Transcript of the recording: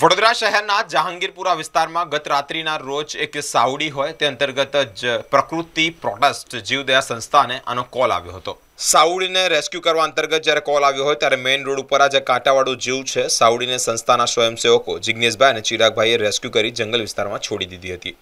વડોદરા શહેરના જહાંગીરપુરા વિસ્તારમાં ગત રાત્રિના રોજ એક સાવડી હોય તે અંતર્ગત જ પ્રકૃતિ પ્રોડસ્ટ જીવદયા સંસ્થાને આનો કોલ આવ્યો હતો સાવડીને રેસ્ક્યુ કરવા અંતર્ગત જ્યારે કોલ આવ્યો હોય ત્યારે મેઇન રોડ ઉપર આ જે કાંટાવાળું જીવ છે સાવડીને સંસ્થાના સ્વયંસેવકો જિજ્ઞેશભાઈ અને ચિરાગભાઈએ રેસ્ક્યુ કરી જંગલ વિસ્તારમાં છોડી દીધી હતી